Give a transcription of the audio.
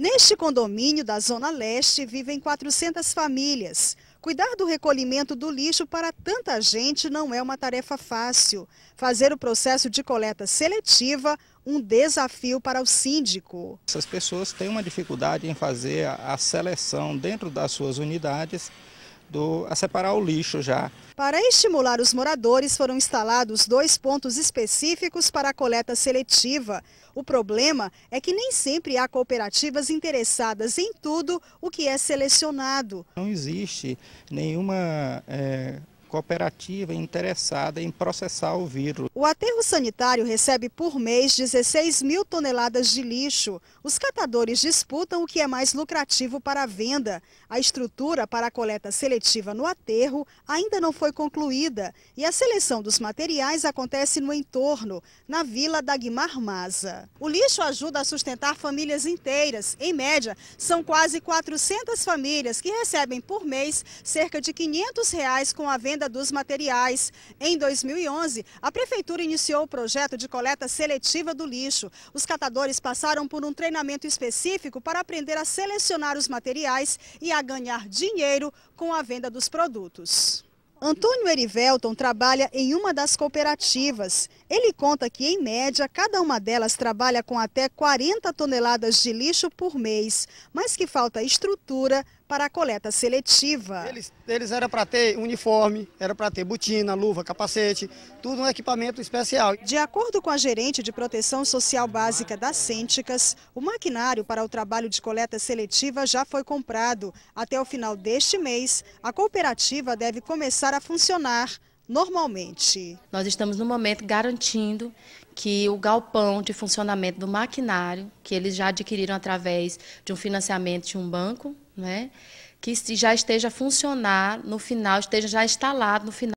Neste condomínio da Zona Leste vivem 400 famílias. Cuidar do recolhimento do lixo para tanta gente não é uma tarefa fácil. Fazer o processo de coleta seletiva, um desafio para o síndico. Essas pessoas têm uma dificuldade em fazer a seleção dentro das suas unidades do, a separar o lixo já. Para estimular os moradores, foram instalados dois pontos específicos para a coleta seletiva. O problema é que nem sempre há cooperativas interessadas em tudo o que é selecionado. Não existe nenhuma é, cooperativa interessada em processar o vírus. O aterro sanitário recebe por mês 16 mil toneladas de lixo. Os catadores disputam o que é mais lucrativo para a venda. A estrutura para a coleta seletiva no aterro ainda não foi concluída e a seleção dos materiais acontece no entorno, na vila da Guimarmaza. O lixo ajuda a sustentar famílias inteiras. Em média, são quase 400 famílias que recebem por mês cerca de 500 reais com a venda dos materiais. Em 2011, a Prefeitura prefeitura iniciou o projeto de coleta seletiva do lixo. Os catadores passaram por um treinamento específico para aprender a selecionar os materiais e a ganhar dinheiro com a venda dos produtos. Antônio Erivelton trabalha em uma das cooperativas. Ele conta que, em média, cada uma delas trabalha com até 40 toneladas de lixo por mês, mas que falta estrutura para a coleta seletiva. Eles, eles eram para ter uniforme, era para ter botina, luva, capacete, tudo um equipamento especial. De acordo com a gerente de proteção social básica das Cênticas, o maquinário para o trabalho de coleta seletiva já foi comprado. Até o final deste mês, a cooperativa deve começar voltar a funcionar normalmente. Nós estamos no momento garantindo que o galpão de funcionamento do maquinário, que eles já adquiriram através de um financiamento de um banco, né, que já esteja a funcionar no final, esteja já instalado no final.